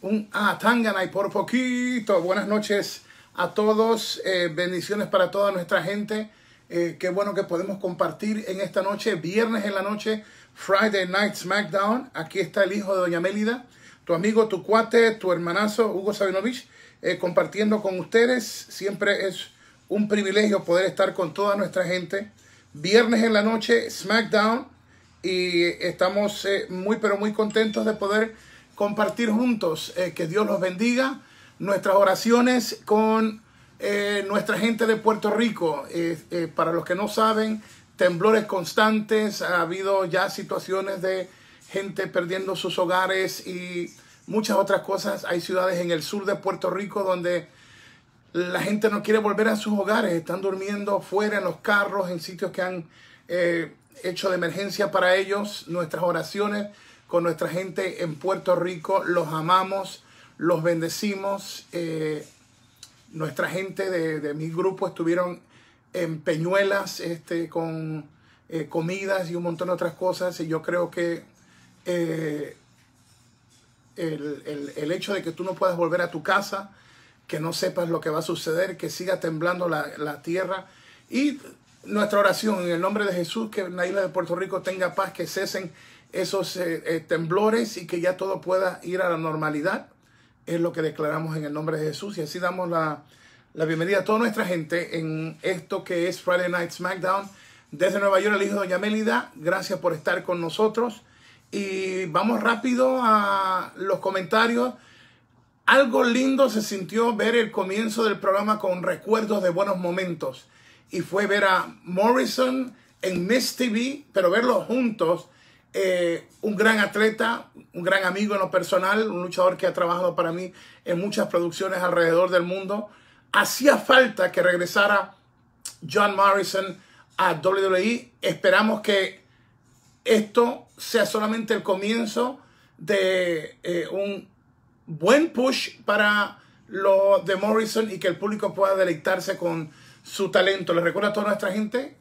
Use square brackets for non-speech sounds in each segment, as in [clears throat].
Un ah, y por poquito. Buenas noches a todos. Eh, bendiciones para toda nuestra gente. Eh, qué bueno que podemos compartir en esta noche, viernes en la noche, Friday Night SmackDown. Aquí está el hijo de Doña Mélida, tu amigo, tu cuate, tu hermanazo, Hugo Sabinovich, eh, compartiendo con ustedes. Siempre es un privilegio poder estar con toda nuestra gente. Viernes en la noche, SmackDown. Y estamos muy, pero muy contentos de poder compartir juntos. Eh, que Dios los bendiga. Nuestras oraciones con eh, nuestra gente de Puerto Rico. Eh, para los que no saben, temblores constantes. Ha habido ya situaciones de gente perdiendo sus hogares y muchas otras cosas. Hay ciudades en el sur de Puerto Rico donde la gente no quiere volver a sus hogares. Están durmiendo fuera en los carros, en sitios que han hecho de emergencia para ellos. Nuestras oraciones con nuestra gente en Puerto Rico. Los amamos, los bendecimos. Eh, nuestra gente de, mi grupo estuvieron en Peñuelas este, con eh, comidas y un montón de otras cosas. Y yo creo que eh, el, hecho de que tú no puedas volver a tu casa, que no sepas lo que va a suceder, que siga temblando la, la tierra. Y nuestra oración en el nombre de Jesús, que la isla de Puerto Rico tenga paz, que cesen esos eh, eh, temblores y que ya todo pueda ir a la normalidad. Es lo que declaramos en el nombre de Jesús y así damos la, bienvenida a toda nuestra gente en esto que es Friday Night SmackDown. Desde Nueva York, el hijo de Doña Melida, gracias por estar con nosotros. Y vamos rápido a los comentarios. Algo lindo se sintió ver el comienzo del programa con recuerdos de buenos momentos. Y fue ver a Morrison en Miss TV, pero verlos juntos eh, un gran atleta, un gran amigo en lo personal, un luchador que ha trabajado para mí en muchas producciones alrededor del mundo. Hacía falta que regresara John Morrison a WWE. Esperamos que esto sea solamente el comienzo de eh, un buen push para lo de Morrison y que el público pueda deleitarse con su talento. Les recuerda a toda nuestra gente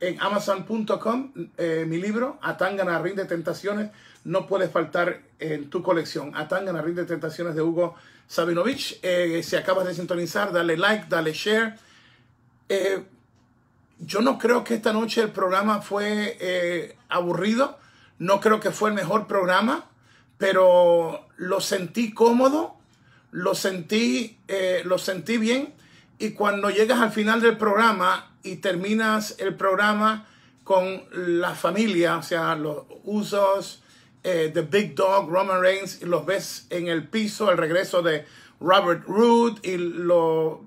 en amazon.com eh, mi libro, Atangana de Tentaciones. No puede faltar en tu colección. Atangana de Tentaciones de Hugo Sabinovich. Eh, si acabas de sintonizar, dale like, dale share. Eh, yo no creo que esta noche el programa fue aburrido. No creo que fue el mejor programa, pero lo sentí cómodo, lo sentí, lo sentí bien. Y cuando llegas al final del programa, y terminas el programa con la familia, o sea, los usos de eh, Big Dog, Roman Reigns, y los ves en el piso, el regreso de Robert Root y lo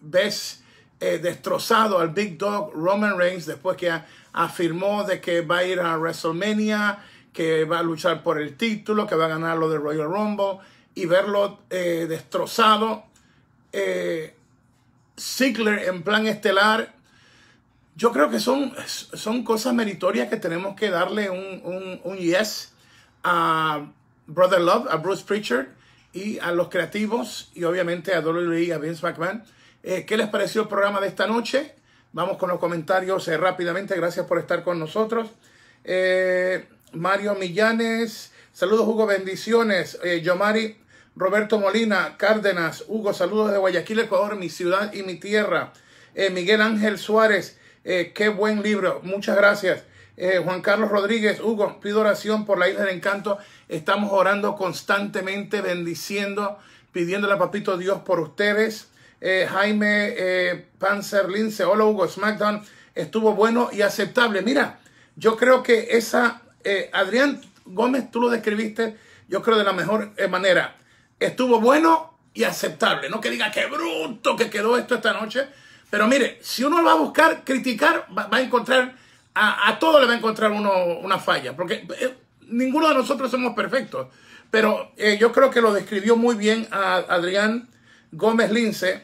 ves eh, destrozado al Big Dog Roman Reigns después que afirmó de que va a ir a WrestleMania, que va a luchar por el título, que va a ganar lo de Royal Rumble y verlo eh, destrozado. Ziegler en plan estelar. Yo creo que son, son cosas meritorias que tenemos que darle un, yes a Brother Love, a Bruce Pritchard y a los creativos y obviamente a y a Vince McMahon. Eh, ¿Qué les pareció el programa de esta noche? Vamos con los comentarios eh, rápidamente. Gracias por estar con nosotros. Eh, Mario Millanes, saludos Hugo, bendiciones. Yomari, Roberto Molina, Cárdenas, Hugo, saludos de Guayaquil, Ecuador, mi ciudad y mi tierra. Eh, Miguel Ángel Suárez, eh, qué buen libro, muchas gracias. Eh, Juan Carlos Rodríguez, Hugo, pido oración por la isla del encanto. Estamos orando constantemente, bendiciendo, pidiéndole a Papito Dios por ustedes. Jaime Panzer Lince, hola Hugo, SmackDown estuvo bueno y aceptable. Mira, yo creo que esa, Adrián Gómez, tú lo describiste, yo creo de la mejor manera estuvo bueno y aceptable. No que diga qué bruto que quedó esto esta noche. Pero mire, si uno va a buscar criticar, va, a encontrar, a, a, todo le va a encontrar uno una falla. Porque eh, ninguno de nosotros somos perfectos. Pero eh, yo creo que lo describió muy bien Adrián Gómez Lince.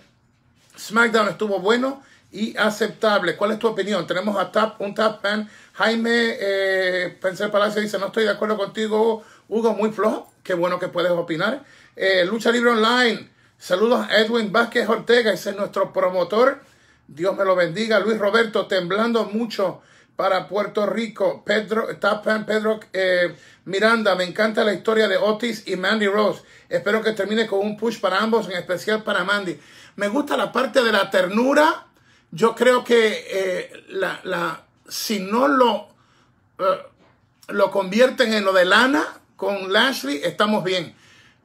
SmackDown estuvo bueno y aceptable. ¿Cuál es tu opinión? Tenemos a tap, un tap fan. Jaime eh, Pensé Palacio dice, no estoy de acuerdo contigo, Hugo, muy flojo. Qué bueno que puedes opinar. Eh, Lucha Libre Online. Saludos a Edwin Vázquez Ortega, ese es nuestro promotor. Dios me lo bendiga. Luis Roberto, temblando mucho para Puerto Rico. Pedro, Tapan Pedro eh, Miranda, me encanta la historia de Otis y Mandy Rose. Espero que termine con un push para ambos, en especial para Mandy. Me gusta la parte de la ternura. Yo creo que eh, la, si no lo, lo convierten en lo de lana con Lashley, estamos bien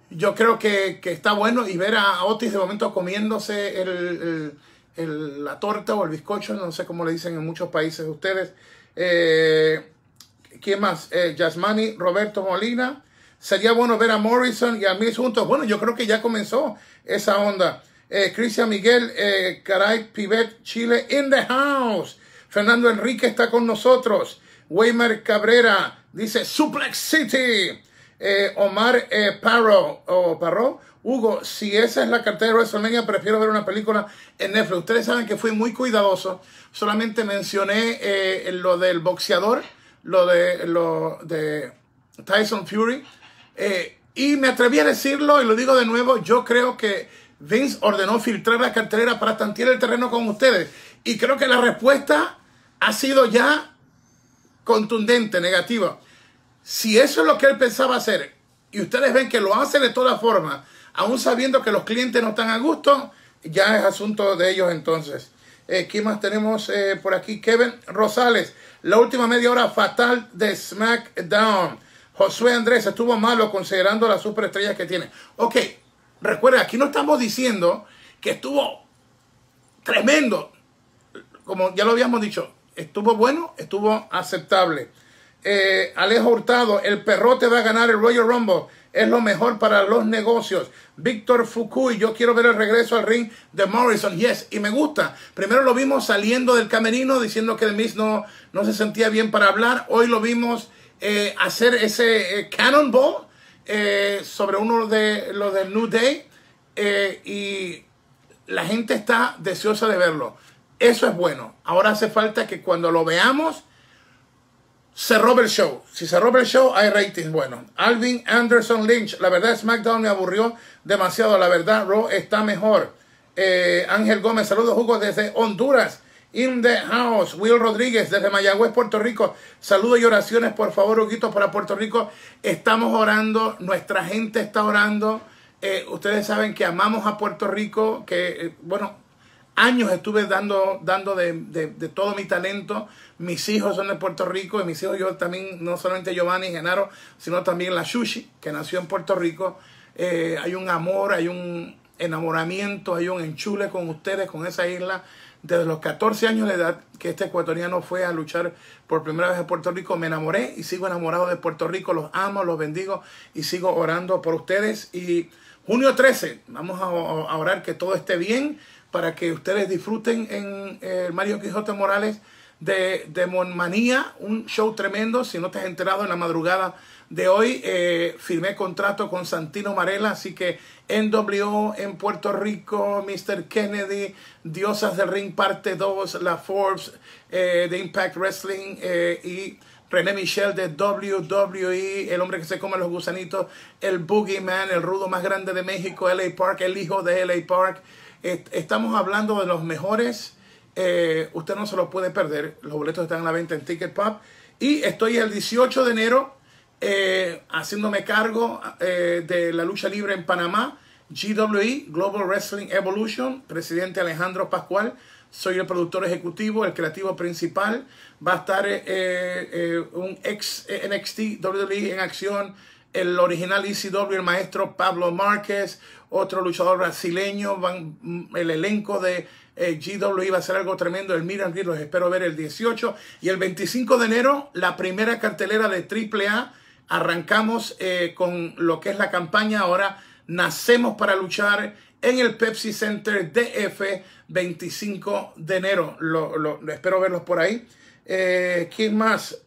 yo creo que, está bueno y ver a Otis de momento comiéndose el, la torta o el bizcocho, no sé cómo le dicen en muchos países ustedes. Eh, ¿Quién más? Eh, Yasmani, Roberto Molina. Sería bueno ver a Morrison y a mí juntos. Bueno, yo creo que ya comenzó esa onda. Eh, Cristian Miguel, Caray Pivet, Chile, in the house. Fernando Enrique está con nosotros. Weimer Cabrera dice Suplex City. Eh, Omar eh, Parro, Hugo, si esa es la cartera de WrestleMania, prefiero ver una película en Netflix. Ustedes saben que fui muy cuidadoso. Solamente mencioné eh, lo del boxeador, lo de, lo de Tyson Fury. Eh, y me atreví a decirlo y lo digo de nuevo. Yo creo que Vince ordenó filtrar la cartera para tantear el terreno con ustedes. Y creo que la respuesta ha sido ya contundente, negativa. Si eso es lo que él pensaba hacer y ustedes ven que lo hacen de todas formas, aún sabiendo que los clientes no están a gusto, ya es asunto de ellos entonces. Eh, ¿Qué más tenemos eh, por aquí? Kevin Rosales, la última media hora fatal de SmackDown. Josué Andrés estuvo malo considerando las superestrellas que tiene. Ok, recuerden, aquí no estamos diciendo que estuvo tremendo. Como ya lo habíamos dicho, estuvo bueno, estuvo aceptable. Eh, Alejo Hurtado, el te va a ganar el Royal Rumble. Es lo mejor para los negocios. Víctor Fukui, yo quiero ver el regreso al ring de Morrison. Yes, y me gusta. Primero lo vimos saliendo del camerino diciendo que el Miz no, se sentía bien para hablar. Hoy lo vimos eh, hacer ese eh, cannonball sobre uno de los del New Day. y la gente está deseosa de verlo. Eso es bueno. Ahora hace falta que cuando lo veamos se roba el show. Si se roba el show, hay ratings Bueno. Alvin Anderson Lynch. La verdad, SmackDown me aburrió demasiado. La verdad, Raw está mejor. Eh, Ángel Gómez, saludos, Hugo, desde Honduras. In the house. Will Rodríguez, desde Mayagüez, Puerto Rico. Saludos y oraciones, por favor, Huguito, para Puerto Rico. Estamos orando. Nuestra gente está orando. Eh, ustedes saben que amamos a Puerto Rico. Que, eh, bueno, años estuve dando, dando de, todo mi talento. Mis hijos son de Puerto Rico y mis hijos yo también, no solamente Giovanni y Genaro, sino también la Shushi, que nació en Puerto Rico. Eh, hay un amor, hay un enamoramiento, hay un enchule con ustedes, con esa isla. Desde los 14 años de edad que este ecuatoriano fue a luchar por primera vez en Puerto Rico, me enamoré y sigo enamorado de Puerto Rico. Los amo, los bendigo y sigo orando por ustedes. Y junio 13, vamos a, a orar que todo esté bien para que ustedes disfruten en eh, Mario Quijote Morales de, de un show tremendo. Si no te has enterado en la madrugada de hoy, eh, firmé contrato con Santino Marella, así que en W, en Puerto Rico, Mr. Kennedy, Diosas del Ring Parte 2, La Forbes eh, de Impact Wrestling y... René Michel de WWE, el hombre que se come los gusanitos, el Boogeyman, el rudo más grande de México, LA Park, el hijo de LA Park, estamos hablando de los mejores. Eh, usted no se lo puede perder. Los boletos están a la venta en Ticket Pub. Y estoy el 18 de enero eh, haciéndome cargo eh, de la lucha libre en Panamá. GWE, Global Wrestling Evolution, presidente Alejandro Pascual. Soy el productor ejecutivo, el creativo principal. Va a estar un ex NXT WWE en acción el original ECW, el maestro Pablo Márquez, otro luchador brasileño, mm, el elenco de eh, GW iba a ser algo tremendo, el Miran los espero ver el 18 y el 25 de enero la primera cartelera de AAA, arrancamos eh, con lo que es la campaña ahora, nacemos para luchar en el Pepsi Center DF 25 de enero, lo, espero verlos por ahí. Eh, ¿Quién más?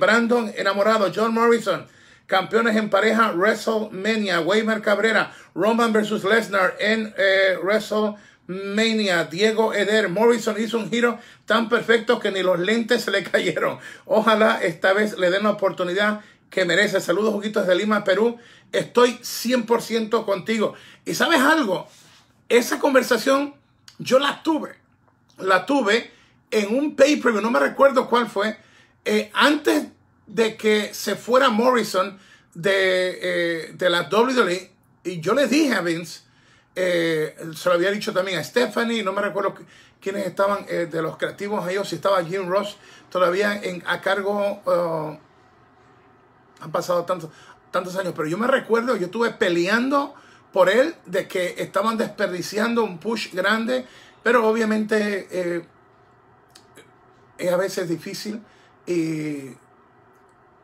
Brandon Enamorado, John Morrison. Campeones en pareja, WrestleMania. Weimar Cabrera, Roman versus Lesnar en eh, WrestleMania. Diego Eder, Morrison hizo un giro tan perfecto que ni los lentes se le [laughs] cayeron. Ojalá esta vez le den la oportunidad que merece. Saludos, Juguitos de Lima, Perú. Estoy 100% contigo. Y sabes algo, esa conversación yo la tuve. La tuve en un pay-per-view, no me recuerdo cuál fue, eh, antes de que se fuera Morrison de, eh, la WWE. Y yo le dije a Vince, eh, se lo había dicho también a Stephanie, no me recuerdo quiénes estaban eh, de los creativos ellos, si estaba Jim Ross todavía en, a cargo. Oh, han pasado tantos, tantos años, pero yo me recuerdo, yo estuve peleando por él de que estaban desperdiciando un push grande, pero obviamente es a veces difícil y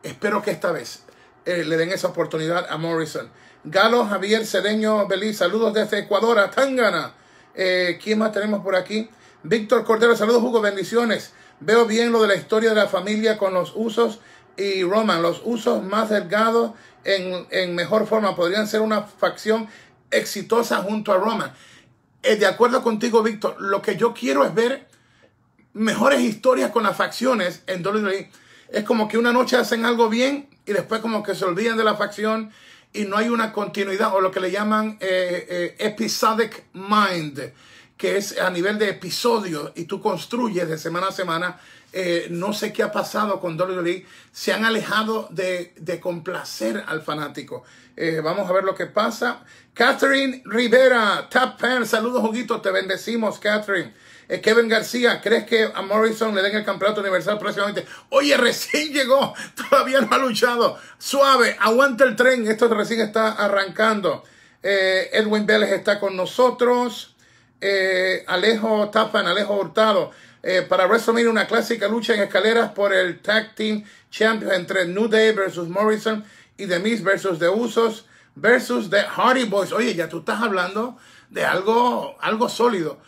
Espero que esta vez eh, le den esa oportunidad a Morrison. Galo Javier Cedeño Beliz, saludos desde Ecuador, a Tangana. Eh, ¿Quién más tenemos por aquí? Víctor Cordero, saludos Hugo, bendiciones. Veo bien lo de la historia de la familia con los usos y Roman. Los usos más delgados en, mejor forma podrían ser una facción exitosa junto a Roman. Eh, de acuerdo contigo, Víctor, lo que yo quiero es ver mejores historias con las facciones en WWE es como que una noche hacen algo bien y después como que se olvidan de la facción y no hay una continuidad o lo que le llaman eh, eh, episodic mind, que es a nivel de episodio y tú construyes de semana a semana. Eh, no sé qué ha pasado con Lee. Se han alejado de, de complacer al fanático. vamos a ver lo que pasa. Catherine Rivera, Tap Pan, saludos, juguito. te bendecimos, Catherine. Eh, Kevin García, ¿crees que a Morrison le den el campeonato universal próximamente? Oye, [laughs] recién llegó, todavía no ha luchado. Suave, aguanta el tren, esto recién está arrancando. Eh, Edwin Vélez está con nosotros. Eh, Alejo Tafan, Alejo Hurtado. para resumir una clásica lucha en escaleras por el Tag Team Champions entre New Day versus Morrison y The Miz versus The Usos versus The Hardy Boys. Oye, ya tú estás hablando de algo, algo sólido.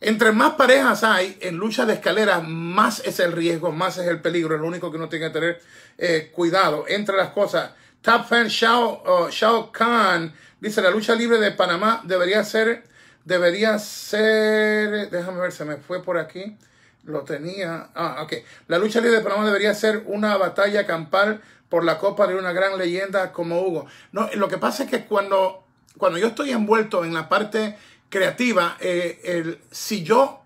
Entre más parejas hay en lucha de escaleras, más es el riesgo, más es el peligro. Es lo único que uno tiene que tener eh, cuidado. Entre las cosas, Top Fan Shao, Khan oh, Kahn dice, la lucha libre de Panamá debería ser, debería ser, déjame ver, se me fue por aquí. Lo tenía. Ah, ok. La lucha libre de Panamá debería ser una batalla campal por la copa de una gran leyenda como Hugo. No, lo que pasa es que cuando, cuando yo estoy envuelto en la parte creativa, eh, el, si yo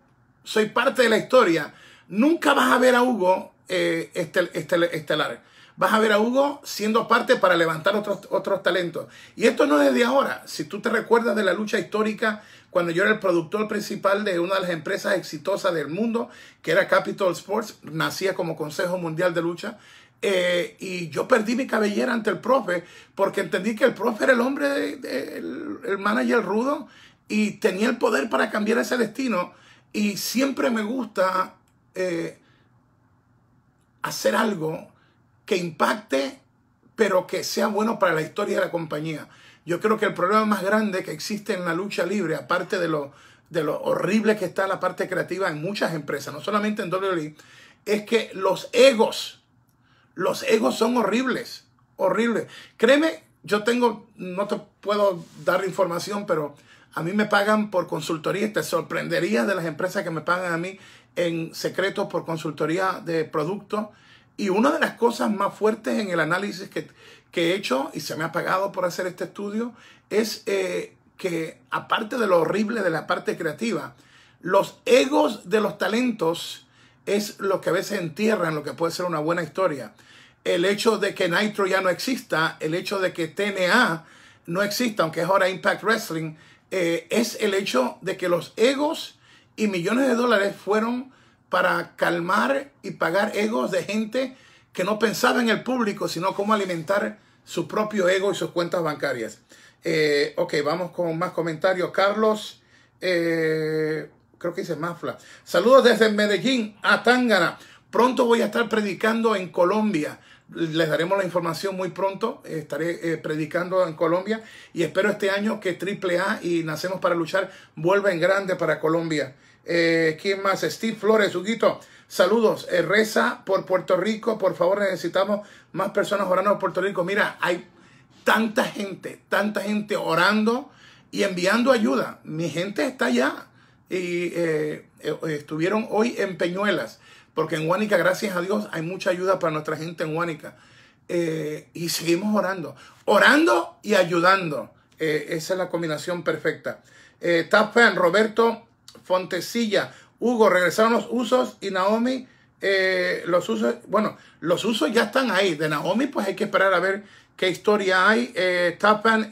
soy parte de la historia, nunca vas a ver a Hugo eh, estelar. Vas a ver a Hugo siendo parte para levantar otros, otros talentos. Y esto no es desde ahora. Si tú te recuerdas de la lucha histórica, cuando yo era el productor principal de una de las empresas exitosas del mundo, que era Capital Sports, nacía como Consejo Mundial de Lucha. Eh, y yo perdí mi cabellera ante el profe porque entendí que el profe era el hombre, el manager rudo y tenía el poder para cambiar ese destino. Y siempre me gusta eh, hacer algo que impacte, pero que sea bueno para la historia de la compañía. Yo creo que el problema más grande que existe en la lucha libre, aparte de lo, de lo horrible que está la parte creativa en muchas empresas, no solamente en WWE, es que los egos, los egos son horribles, horribles. Créeme, yo tengo, no te puedo dar información, pero a mí me pagan por consultoría, te sorprendería de las empresas que me pagan a mí en secreto por consultoría de productos. Y una de las cosas más fuertes en el análisis que, he hecho, y se me ha pagado por hacer este estudio, es eh, que aparte de lo horrible de la parte creativa, los egos de los talentos es lo que a veces entierran lo que puede ser una buena historia. El hecho de que Nitro ya no exista, el hecho de que TNA no exista, aunque es ahora Impact Wrestling, eh, es el hecho de que los egos y millones de dólares fueron para calmar y pagar egos de gente que no pensaba en el público, sino cómo alimentar su propio ego y sus cuentas bancarias. Eh, ok, vamos con más comentarios. Carlos, eh, creo que dice Mafla. Saludos desde Medellín a Tángara. Pronto voy a estar predicando en Colombia les daremos la información muy pronto. Estaré eh, predicando en Colombia y espero este año que AAA y Nacemos para Luchar vuelva en grande para Colombia. Eh, ¿Quién más? Steve Flores, Huguito. Saludos. Eh, reza por Puerto Rico. Por favor, necesitamos más personas orando por Puerto Rico. Mira, hay tanta gente, tanta gente orando y enviando ayuda. Mi gente está allá y estuvieron hoy en Peñuelas. Porque en Huánica, gracias a Dios, hay mucha ayuda para nuestra gente en Huánica. Eh, y seguimos orando. Orando y ayudando. Eh, esa es la combinación perfecta. Eh, Roberto Fontecilla, Hugo, regresaron los usos y Naomi, eh, los usos, bueno, los usos ya están ahí. De Naomi, pues hay que esperar a ver qué historia hay. Tapan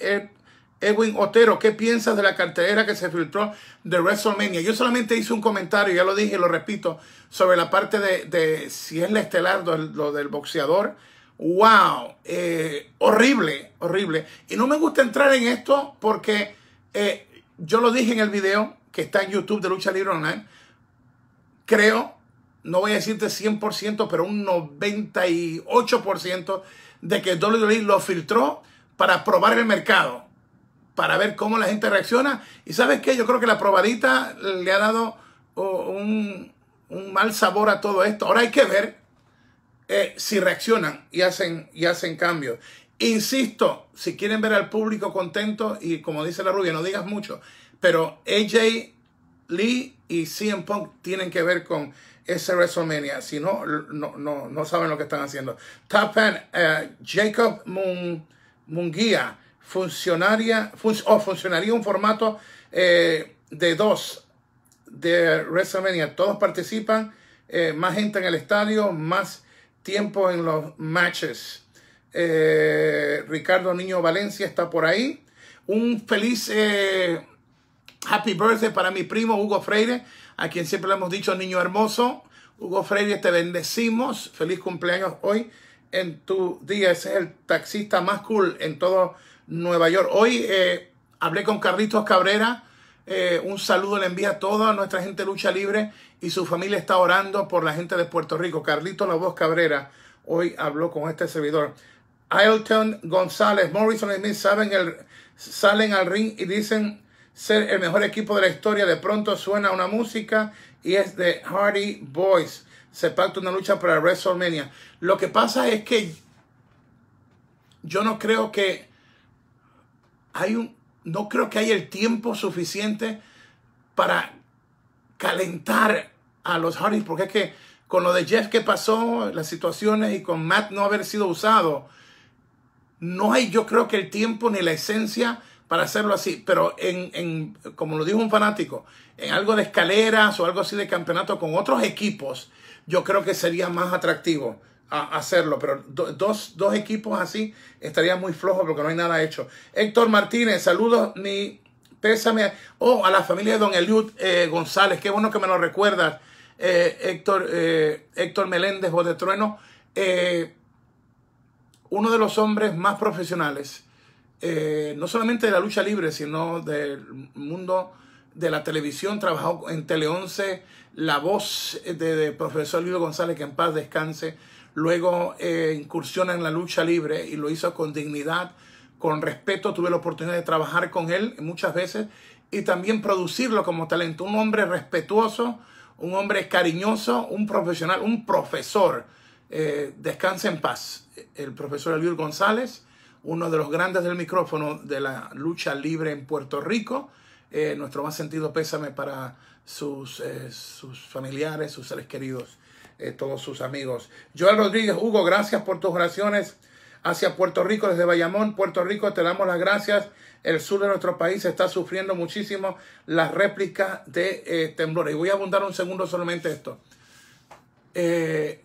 Edwin Otero, ¿qué piensas de la cartelera que se filtró de WrestleMania? Yo solamente hice un comentario, ya lo dije y lo repito, sobre la parte de, de si es estelar, lo del boxeador. ¡Wow! Eh, horrible, horrible. Y no me gusta entrar en esto porque eh, yo lo dije en el video que está en YouTube de Lucha Libre Online. Creo, no voy a decirte 100%, pero un 98% de que WWE lo filtró para probar el mercado para ver cómo la gente reacciona. Y sabes qué, yo creo que la probadita le ha dado un, mal sabor a todo esto. Ahora hay que ver eh, si reaccionan y hacen, y hacen cambios. Insisto, si quieren ver al público contento, y como dice la rubia, no digas mucho, pero AJ Lee y CM Punk tienen que ver con ese WrestleMania. Si no, no, saben lo que están haciendo. Top eh, Jacob Munguía funcionaría, o funcionaría un formato eh, de dos de WrestleMania. Todos participan, eh, más gente en el estadio, más tiempo en los matches. Eh, Ricardo Niño Valencia está por ahí. Un feliz happy birthday para mi primo Hugo Freire, a quien siempre le hemos dicho niño hermoso. Hugo Freire, te bendecimos. Feliz cumpleaños hoy en tu día. es el taxista más cool en todo Nueva York. Hoy eh, hablé con Carlitos Cabrera. Eh, un saludo le envía a toda nuestra gente Lucha Libre y su familia está orando por la gente de Puerto Rico. Carlitos La Voz Cabrera hoy habló con este servidor. Ailton González, Morrison y Smith saben salen al ring y dicen ser el mejor equipo de la historia. De pronto suena una música y es de Hardy Boys. Se pacta una lucha para WrestleMania. Lo que pasa es que yo no creo que hay un, no creo que haya el tiempo suficiente para calentar a los Hardys, porque es que con lo de Jeff que pasó, las situaciones y con Matt no haber sido usado, no hay yo creo que el tiempo ni la esencia para hacerlo así, pero en, como lo dijo un fanático, en algo de escaleras o algo así de campeonato con otros equipos, yo creo que sería más atractivo a hacerlo, pero dos, dos, equipos así estaría muy flojo porque no hay nada hecho. Héctor Martínez, saludos, ni pésame. Oh, a la familia de don Eliud eh, González, qué bueno que me lo recuerdas. Eh, Héctor, eh, Héctor Meléndez, voz de trueno. Eh, uno de los hombres más profesionales, no solamente de la lucha libre, sino del mundo de la televisión, trabajó en Tele 11, la voz de, profesor Eliud González, que en paz descanse luego eh, incursiona en la lucha libre y lo hizo con dignidad, con respeto. Tuve la oportunidad de trabajar con él muchas veces y también producirlo como talento. Un hombre respetuoso, un hombre cariñoso, un profesional, un profesor. Eh, descansa en paz. El profesor Eliud González, uno de los grandes del micrófono de la lucha libre en Puerto Rico. Eh, nuestro más sentido pésame para sus eh, familiares, sus seres queridos. Eh, todos sus amigos. Joel Rodríguez, Hugo, gracias por tus oraciones hacia Puerto Rico desde Bayamón. Puerto Rico, te damos las gracias. El sur de nuestro país está sufriendo muchísimo las réplicas de eh, temblores. Y voy a abundar un segundo solamente esto. Eh,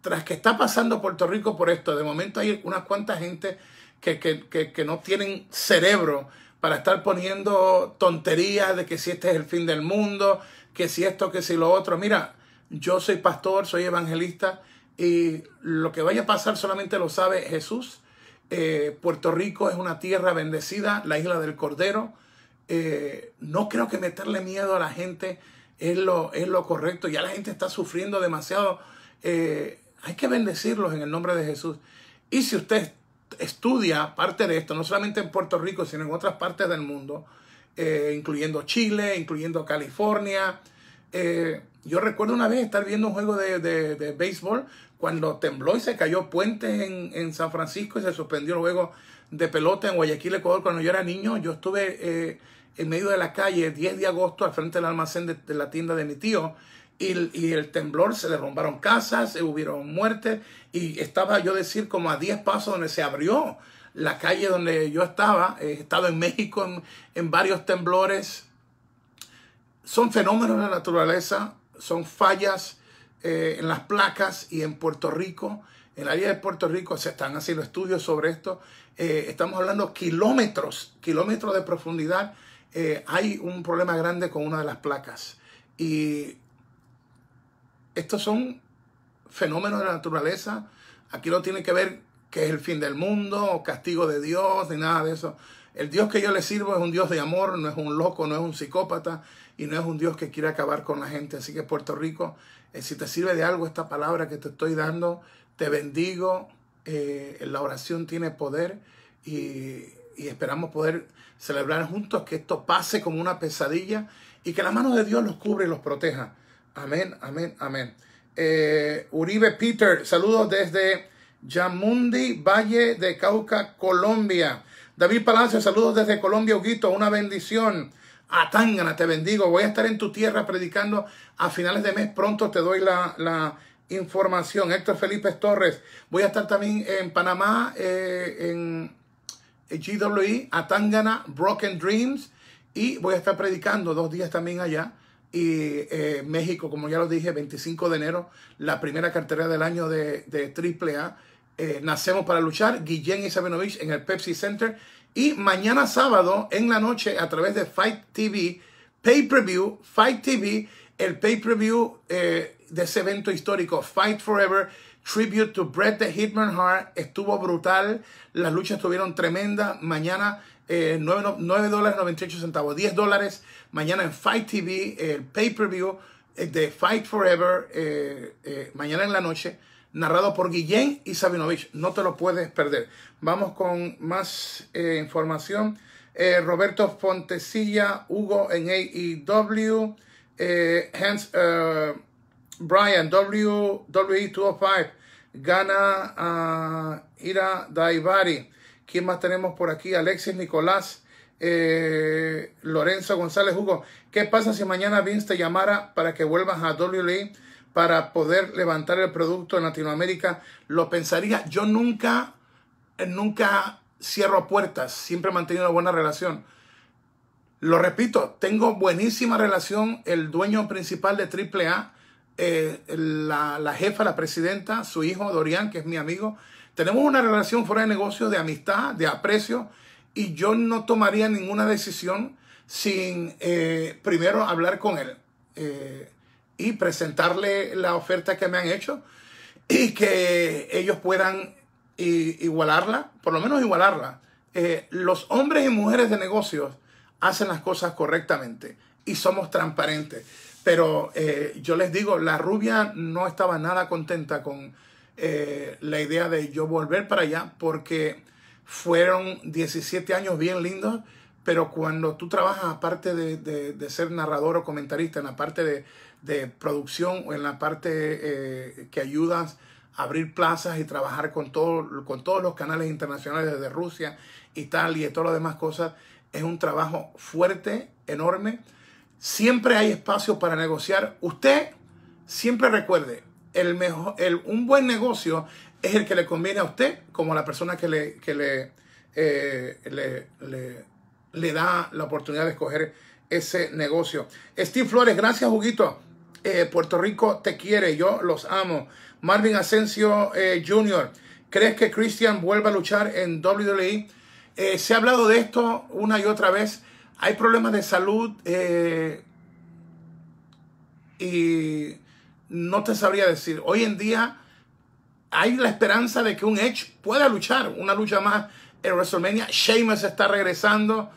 tras que está pasando Puerto Rico por esto, de momento hay unas cuantas gente que no tienen cerebro para estar poniendo tonterías de que si este es el fin del mundo, que si esto, que si lo otro. Mira, yo soy pastor, soy evangelista y lo que vaya a pasar solamente lo sabe Jesús. Eh, Puerto Rico es una tierra bendecida, la isla del Cordero. Eh, no creo que meterle miedo a la gente es lo, es lo correcto. Ya la gente está sufriendo demasiado. Eh, hay que bendecirlos en el nombre de Jesús. Y si usted estudia parte de esto, no solamente en Puerto Rico, sino en otras partes del mundo, incluyendo Chile, incluyendo California, yo recuerdo una vez estar viendo un juego de, béisbol cuando tembló y se cayó puente en, San Francisco y se suspendió el juego de pelota en Guayaquil, Ecuador. Cuando yo era niño, yo estuve eh, en medio de la calle 10 de agosto al frente del almacén de, la tienda de mi tío y, el temblor se derrumbaron casas, se eh, hubieron muertes y estaba yo decir como a 10 pasos donde se abrió la calle donde yo estaba. He estado en México en, en varios temblores. Son fenómenos de la naturaleza son fallas eh, en las placas y en Puerto Rico, en el área de Puerto Rico se están haciendo estudios sobre esto. Eh, estamos hablando kilómetros, kilómetros de profundidad. Eh, hay un problema grande con una de las placas. Y estos son fenómenos de la naturaleza. Aquí no tiene que ver que es el fin del mundo, o castigo de Dios, ni nada de eso. El Dios que yo le sirvo es un Dios de amor, no es un loco, no es un psicópata y no es un Dios que quiere acabar con la gente. Así que Puerto Rico, eh, si te sirve de algo esta palabra que te estoy dando, te bendigo. Eh, la oración tiene poder y, esperamos poder celebrar juntos que esto pase como una pesadilla y que la mano de Dios los cubre y los proteja. Amén, amén, amén. Eh, Uribe Peter, saludos desde Yamundi, Valle de Cauca, Colombia. David Palacio, saludos desde Colombia, Huguito, una bendición. Atángana, te bendigo. Voy a estar en tu tierra predicando a finales de mes. Pronto te doy la, información. Héctor Felipe Torres, voy a estar también en Panamá, eh, en GWI, e, Atángana, Broken Dreams. Y voy a estar predicando dos días también allá. Y eh, México, como ya lo dije, 25 de enero, la primera cartera del año de, de AAA eh, nacemos para Luchar, Guillén Isabinovich en el Pepsi Center. Y mañana sábado en la noche a través de Fight TV, Pay Per View, Fight TV, el Pay Per View eh, de ese evento histórico, Fight Forever. Tribute to Bret the Hitman Hart estuvo brutal, las luchas estuvieron tremendas. Mañana eh, centavos, 10 dólares. Mañana en Fight TV, el pay-per-view eh, de Fight Forever, mañana en la noche narrado por Guillén y Sabinovich. No te lo puedes perder. Vamos con más eh, información. Eh, Roberto Fontecilla, Hugo en AEW, eh, Hans Brian, w, WE205, Gana a Ira Daibari. ¿Quién más tenemos por aquí? Alexis Nicolás, Lorenzo González Hugo. ¿Qué pasa si mañana Vince te llamara para que vuelvas a WWE? para poder levantar el producto en Latinoamérica, lo pensaría. Yo nunca, nunca cierro puertas, siempre he mantenido una buena relación. Lo repito, tengo buenísima relación, el dueño principal de AAA, eh, la, jefa, la presidenta, su hijo Dorian, que es mi amigo. Tenemos una relación fuera de negocio de amistad, de aprecio, y yo no tomaría ninguna decisión sin eh, primero hablar con él. Eh, y presentarle la oferta que me han hecho y que ellos puedan igualarla, por lo menos igualarla. Eh, los hombres y mujeres de negocios hacen las cosas correctamente y somos transparentes. Pero eh, yo les digo, la rubia no estaba nada contenta con eh, la idea de yo volver para allá porque fueron 17 años bien lindos, pero cuando tú trabajas aparte de ser narrador o comentarista, en la parte de, de producción o en la parte eh, que ayudas a abrir plazas y trabajar con, todo, con todos los canales internacionales desde Rusia, y tal y todas las demás cosas. Es un trabajo fuerte, enorme. Siempre hay espacio para negociar. Usted siempre recuerde, el mejor, un buen negocio es el que le conviene a usted como la persona que le, le, eh, le, le, le da la oportunidad de escoger ese negocio. Steve Flores, gracias, Juguito. Eh, Puerto Rico te quiere, yo los amo. Marvin Asensio eh, Jr., ¿crees que Christian vuelva a luchar en WWE? Eh, se ha hablado de esto una y otra vez. Hay problemas de salud y no te sabría decir. Hoy en día hay la esperanza de que un Edge pueda luchar, una lucha más en WrestleMania. Sheamus está regresando.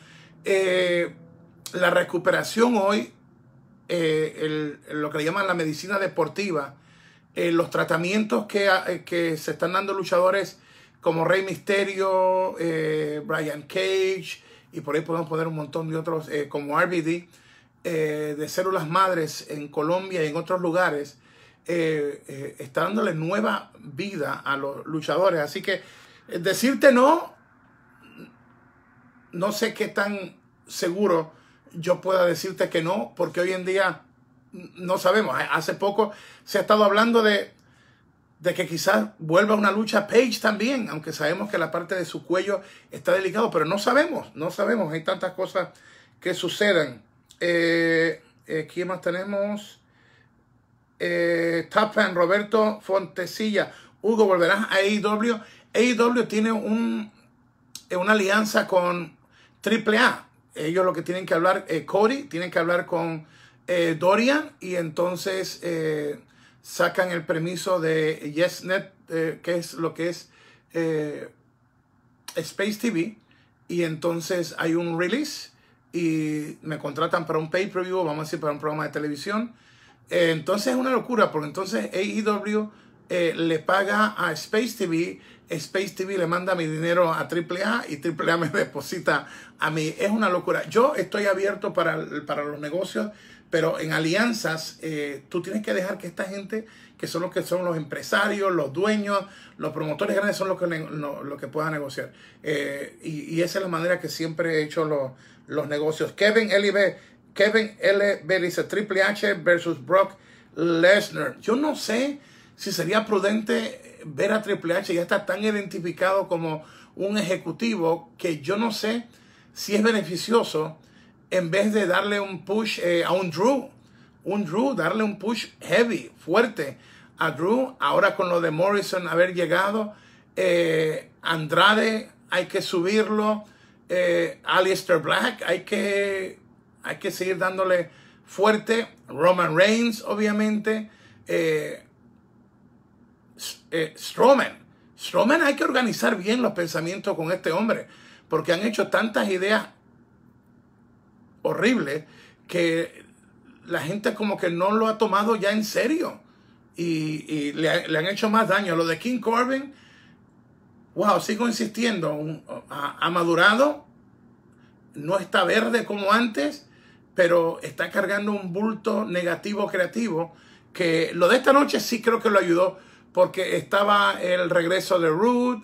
la recuperación hoy eh, lo que le llaman la medicina deportiva, eh, los tratamientos que, eh, que, se están dando luchadores como Rey Misterio, Brian Cage, y por ahí podemos poner un montón de otros, como RBD, de células madres en Colombia y en otros lugares, está dándole nueva vida a los luchadores. Así que decirte no, no sé qué tan seguro yo pueda decirte que no, porque hoy en día no sabemos. Hace poco se ha estado hablando de, que quizás vuelva una lucha Page también, aunque sabemos que la parte de su cuello está delicado, pero no sabemos, no sabemos. Hay tantas cosas que sucedan. Eh, eh, ¿Quién más tenemos? Eh, Roberto Fontesilla. Hugo, volverás a AEW. AEW tiene un, eh, una alianza con AAA ellos lo que tienen que hablar, eh, Cody, tienen que hablar con eh, Dorian y entonces eh, sacan el permiso de YesNet, eh, que es lo que es Space TV. Y entonces hay un release y me contratan para un pay-per-view, vamos a decir, para un programa de televisión. entonces es una locura, porque entonces AEW le paga a Space TV Space TV le manda mi dinero a AAA y AAA me [laughs] deposita a mí. Es una locura. Yo estoy abierto para, los negocios, pero en alianzas eh, tú tienes que dejar que esta gente, que son los que son los empresarios, los dueños, los promotores grandes, son los que, que puedan negociar. Eh, y, esa es la manera que siempre he hecho los, los negocios. Kevin LB, Kevin LB dice Triple H versus Brock Lesnar. Yo no sé si sería prudente ver a Triple H ya está tan identificado como un ejecutivo que yo no sé si es beneficioso en vez de darle un push eh, a un Drew, un Drew, darle un push heavy, fuerte a Drew, ahora con lo de Morrison haber llegado, eh, Andrade hay que subirlo, eh, Black hay que, hay que seguir dándole fuerte, Roman Reigns obviamente, eh, eh, Stroman. Stroman hay que organizar bien los pensamientos con este hombre, porque han hecho tantas ideas horribles que la gente como que no lo ha tomado ya en serio y, le, han hecho más daño. Lo de King Corbin, wow, sigo insistiendo, ha madurado, no está verde como antes, pero está cargando un bulto negativo creativo que lo de esta noche sí creo que lo ayudó porque estaba el regreso de Root.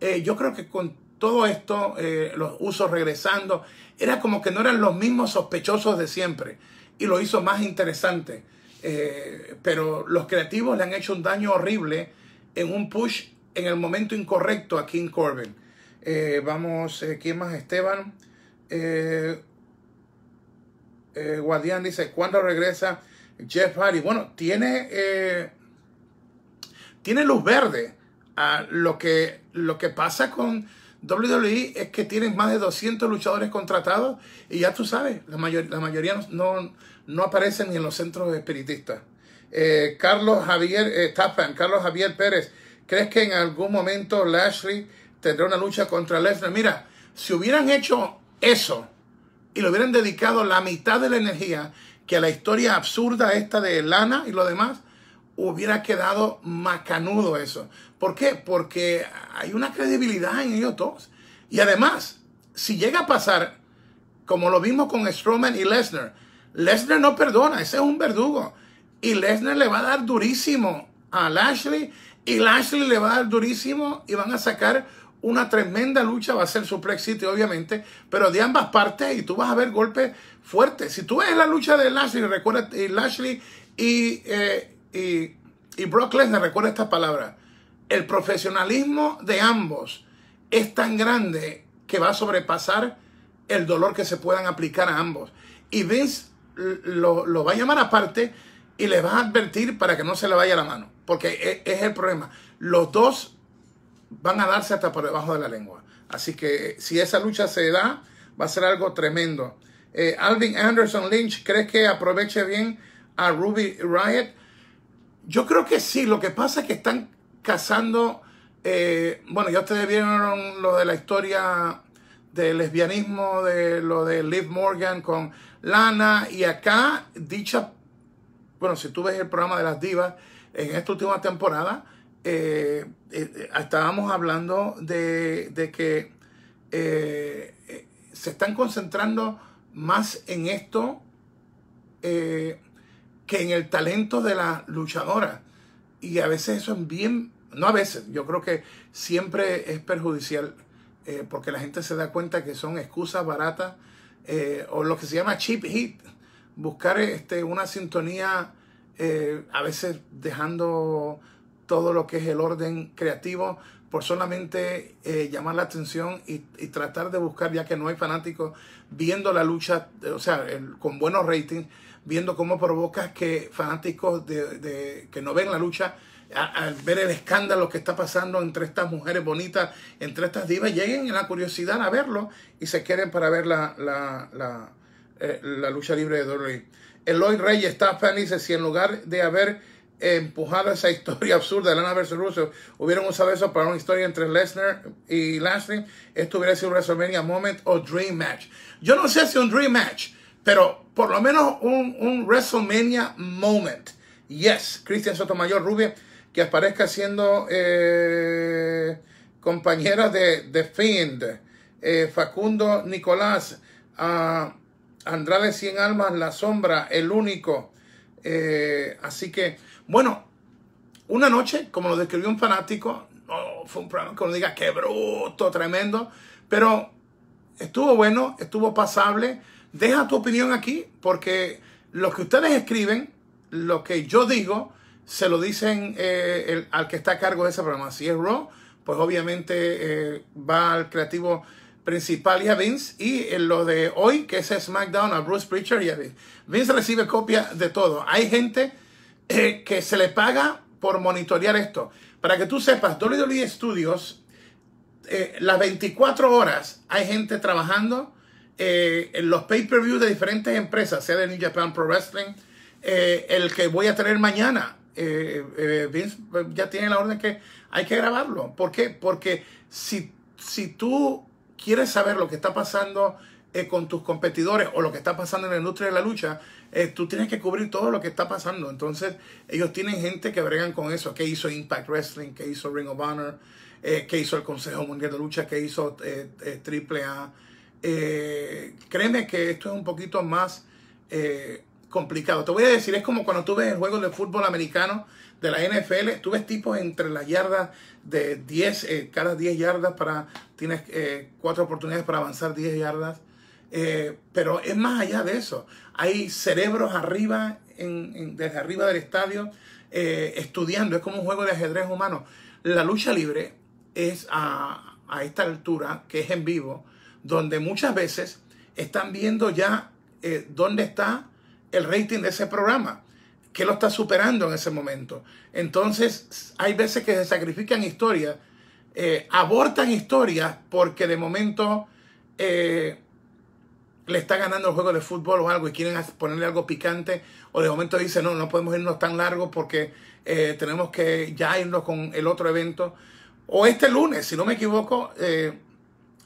Eh, yo creo que con todo esto, eh, los usos regresando, era como que no eran los mismos sospechosos de siempre y lo hizo más interesante. Eh, pero los creativos le han hecho un daño horrible en un push en el momento incorrecto a King Corbin. vamos, ¿quién más? Esteban. Guardián dice, ¿cuándo regresa Jeff Hardy? Bueno, tiene tiene luz verde. Ah, lo, que, lo que pasa con WWE es que tienen más de 200 luchadores contratados y ya tú sabes, la, mayor, la mayoría no, no, aparecen ni en los centros espiritistas. Eh, Carlos Javier eh, Carlos Javier Pérez, ¿crees que en algún momento Lashley tendrá una lucha contra Lesnar? Mira, si hubieran hecho eso y le hubieran dedicado la mitad de la energía que a la historia absurda esta de Lana y lo demás, hubiera quedado macanudo eso. ¿Por qué? Porque hay una credibilidad en ellos todos. Y además, si llega a pasar, como lo vimos con Strowman y Lesnar, Lesnar no perdona, ese es un verdugo. Y Lesnar le va a dar durísimo a Lashley y Lashley le va a dar durísimo y van a sacar una tremenda lucha. Va a ser su City, obviamente, pero de ambas partes y tú vas a ver golpes fuertes. Si tú ves la lucha de Lashley, recuerda, eh, Lashley y... Eh, y, y Brock Lesnar recuerda esta palabra El profesionalismo de ambos es tan grande que va a sobrepasar el dolor que se puedan aplicar a ambos. Y Vince lo, lo va a llamar aparte y le va a advertir para que no se le vaya la mano. Porque e, es, el problema. Los dos van a darse hasta por debajo de la lengua. Así que eh, si esa lucha se da, va a ser algo tremendo. Eh, Alvin Anderson Lynch, ¿crees que aproveche bien a Ruby Riot? Yo creo que sí, lo que pasa es que están cazando, eh, bueno, ya ustedes vieron lo de la historia del lesbianismo, de lo de Liv Morgan con Lana, y acá dicha, bueno, si tú ves el programa de las divas, en esta última temporada, eh, eh, estábamos hablando de, de que se están concentrando más en esto que en el talento de la luchadora. Y a veces eso es bien, no a veces, yo creo que siempre es perjudicial eh, porque la gente se da cuenta que son excusas baratas eh, o lo que se llama cheap hit, buscar este, una sintonía eh, a veces dejando todo lo que es el orden creativo por solamente llamar la atención y, tratar de buscar, ya que no hay fanáticos, viendo la lucha, o sea, con buenos ratings viendo cómo provoca que fanáticos de, que no ven la lucha, al ver el escándalo que está pasando entre estas mujeres bonitas, entre estas divas, lleguen en la curiosidad a verlo y se quieren para ver la, la, eh, lucha libre de el Eloy Reyes está feliz dice, si en lugar de haber empujado esa [laughs] historia absurda de Lana versus Russo, hubieran usado eso para una historia entre Lesnar y Lashley, esto hubiera sido un WrestleMania Moment o Dream Match. Yo no sé si un Dream Match, pero por lo menos un, un WrestleMania moment. Yes, Cristian Sotomayor Rubio, que aparezca siendo eh, compañera de The Fiend. Eh, Facundo Nicolás, ah, Andrade Cien Almas, La Sombra, El Único. Eh, así que, bueno, una noche, como lo describió un fanático, fue un programa que uno diga, qué bruto, tremendo, pero estuvo bueno, estuvo pasable deja tu opinión aquí, porque lo que ustedes escriben, lo que yo digo, se lo dicen eh, al que está a cargo de ese programa. Si es Raw, pues obviamente eh, va al creativo principal y a Vince. Y en eh, lo de hoy, que es SmackDown, a Bruce Prichard y a Vince. Vince recibe copia de todo. Hay gente que se le paga por monitorear esto. Para que tú sepas, WWE Studios, las 24 horas hay gente trabajando eh, en los pay-per-views de diferentes empresas, sea de New Japan Pro Wrestling, eh, el que voy a tener mañana. Eh, Vince ya tiene la orden que hay que grabarlo. ¿Por qué? Porque si, si tú quieres saber lo que está pasando con tus competidores o lo que está pasando en la industria de la lucha, tú tienes que cubrir todo lo que está pasando. Entonces, ellos tienen gente que bregan con eso. ¿Qué hizo Impact Wrestling? ¿Qué hizo Ring of Honor? Eh, ¿Qué hizo el Consejo Mundial de Lucha? ¿Qué hizo eh, Triple A? Eh, créeme que esto es un poquito más eh, complicado. Te voy a decir, es como cuando tú ves el juego de fútbol americano de la NFL, tú ves tipos entre las yardas de 10, eh, cada 10 yardas para, tienes cuatro oportunidades para avanzar 10 yardas. pero es más allá de eso. Hay cerebros arriba, desde arriba del estadio, estudiando. Es como un juego de ajedrez humano. La lucha libre es a, a esta altura, que es en vivo, donde muchas veces están viendo ya eh, dónde está el rating de ese programa, que lo está superando en ese momento. Entonces, hay veces que se sacrifican historias, eh, abortan historias porque de momento eh, le está ganando el juego de fútbol o algo y quieren ponerle algo picante, o de momento dicen, no, no podemos irnos tan largo porque tenemos que ya irnos con el otro evento. O este lunes, si no me equivoco,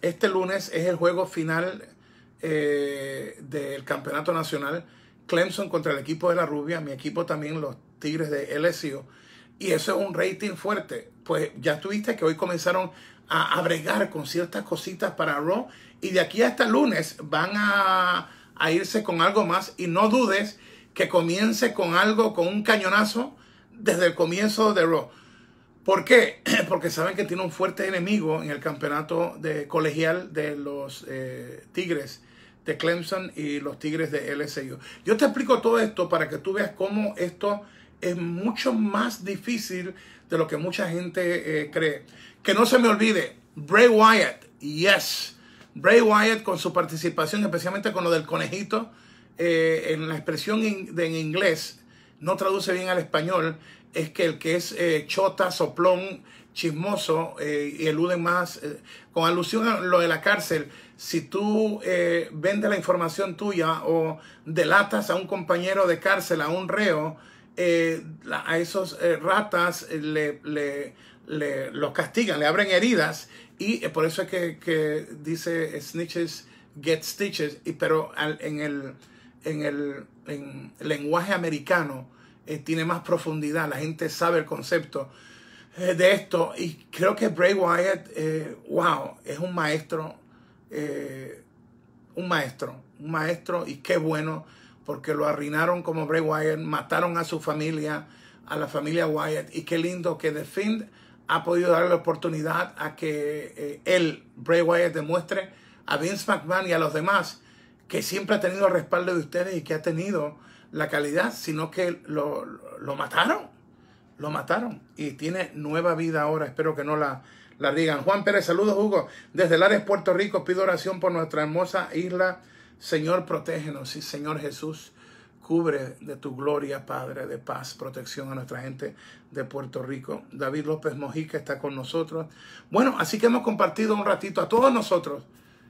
este lunes es el juego final eh, del Campeonato Nacional. Clemson contra el equipo de la Rubia, mi equipo también, los Tigres de LSU. Y eso es un rating fuerte. Pues ya tuviste que hoy comenzaron a bregar con ciertas cositas para Raw. Y de aquí hasta lunes van a, a irse con algo más. Y no dudes que comience con algo, con un cañonazo desde el comienzo de Raw. ¿Por qué? [clears throat] Porque saben que tiene un fuerte enemigo en el campeonato de colegial de los eh, Tigres de Clemson y los Tigres de LSU. Yo te explico todo esto para que tú veas cómo esto es mucho más difícil de lo que mucha gente eh, cree. Que no se me olvide, Bray Wyatt, yes. Bray Wyatt con su participación, especialmente con lo del conejito, eh, en la expresión en inglés, no traduce bien al español es que el que es eh, chota, soplón, chismoso eh, y eluden más. Eh, con alusión a lo de la cárcel, si tú vendes la información tuya o delatas a un compañero de cárcel, a un reo, a esos ratas le, le, le, los castigan, le abren heridas y por eso es que, que dice snitches get stitches, y, pero en el... En el en lenguaje americano eh, tiene más profundidad, la gente sabe el concepto eh, de esto y creo que Bray Wyatt, eh, wow, es un maestro, un maestro, un maestro y qué bueno porque lo arruinaron como Bray Wyatt, mataron a su familia, a la familia Wyatt y qué lindo que The Fiend ha podido darle la oportunidad a que él, Bray Wyatt, demuestre a Vince McMahon y a los demás que siempre ha tenido el respaldo de ustedes y que ha tenido la calidad, sino que lo, mataron. Lo mataron y tiene nueva vida ahora. Espero que no la, la Juan Pérez, saludos Hugo. Desde Lares, Puerto Rico, pido oración por nuestra hermosa isla. Señor, protégenos. Y Señor Jesús, cubre de tu gloria, Padre, de paz, protección a nuestra gente de Puerto Rico. David López Mojica está con nosotros. Bueno, así que hemos compartido un ratito a todos nosotros.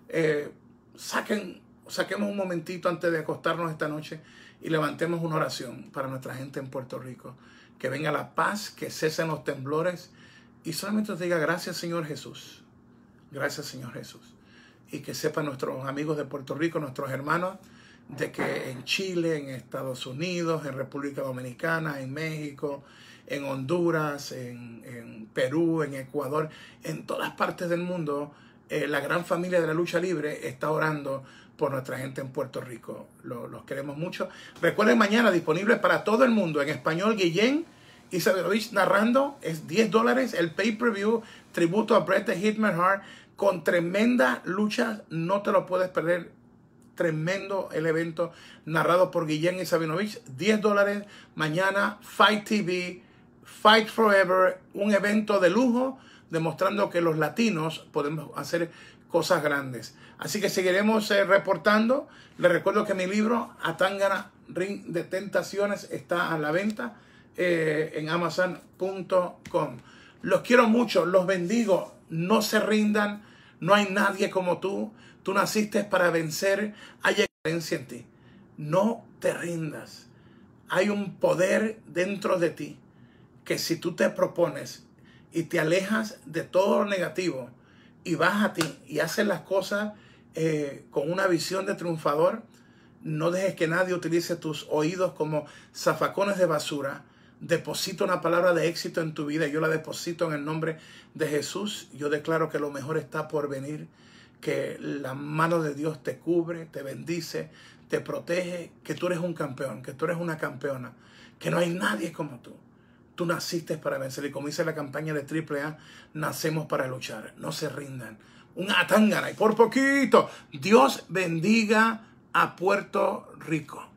Eh, saquen saquemos un momentito antes de acostarnos esta noche y levantemos una oración para nuestra gente en Puerto Rico. Que venga la paz, que cesen los temblores y solamente nos diga gracias Señor Jesús. Gracias Señor Jesús. Y que sepan nuestros amigos de Puerto Rico, nuestros hermanos, de que en Chile, en Estados Unidos, en República Dominicana, en México, en Honduras, en, Perú, en Ecuador, en todas partes del mundo, eh, la gran familia de la lucha libre está orando por nuestra gente en Puerto Rico. los queremos mucho. Recuerden mañana disponible para todo el mundo en español Guillén Sabinovich narrando. Es 10 dólares el pay-per-view tributo a Bret Hitman Hart con tremenda lucha. No te lo puedes perder. Tremendo el evento narrado por Guillén Sabinovich 10 dólares mañana. Fight TV. Fight Forever. Un evento de lujo demostrando que los latinos podemos hacer cosas grandes. Así que seguiremos eh, reportando. Les recuerdo que mi libro, Atangana Ring de Tentaciones, está a la venta eh, en amazon.com. Los quiero mucho, los bendigo. No se rindan, no hay nadie como tú. Tú naciste para vencer, hay excelencia en ti. No te rindas. Hay un poder dentro de ti que si tú te propones y te alejas de todo lo negativo y vas a ti y haces las cosas eh, con una visión de triunfador, no dejes que nadie utilice tus oídos como zafacones de basura. deposito una palabra de éxito en tu vida. Yo la deposito en el nombre de Jesús. Yo declaro que lo mejor está por venir, que la mano de Dios te cubre, te bendice, te protege, que tú eres un campeón, que tú eres una campeona, que no hay nadie como tú. Tú naciste para vencer. Y como dice la campaña de AAA, nacemos para luchar. No se rindan. Un atangana y por poquito. Dios bendiga a Puerto Rico.